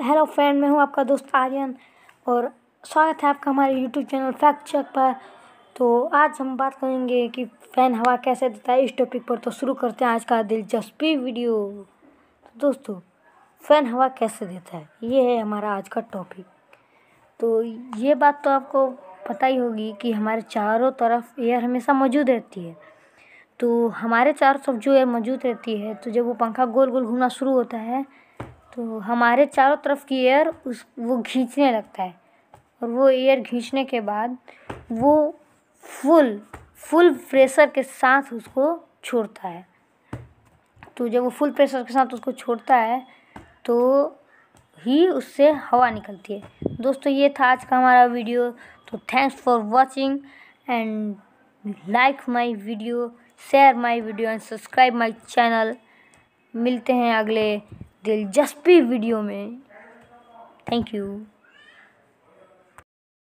hello friend मैं हूँ आपका दोस्त आर्यन और स्वागत है आपका हमारे यूट्यूब चैनल फैक्ट चेक पर तो आज हम बात करेंगे कि फ़ैन हवा कैसे देता है इस टॉपिक पर तो शुरू करते हैं आज का दिलचस्पी वीडियो तो दोस्तों फ़ैन हवा कैसे देता है ये है हमारा आज का टॉपिक तो ये बात तो आपको पता ही होगी कि हमारे चारों तरफ एयर हमेशा मौजूद रहती है तो हमारे चारों तरफ जो एयर मौजूद रहती है तो जब वो पंखा गोल गोल घूमना शुरू होता है तो हमारे चारों तरफ की एयर उस वो खींचने लगता है और वो एयर खींचने के बाद वो फुल फुल प्रेशर के साथ उसको छोड़ता है तो जब वो फुल प्रेशर के साथ उसको छोड़ता है तो ही उससे हवा निकलती है दोस्तों ये था आज का हमारा वीडियो तो thanks for watching and like my video share my video and subscribe my channel मिलते हैं अगले दिलचस्पी वीडियो में थैंक यू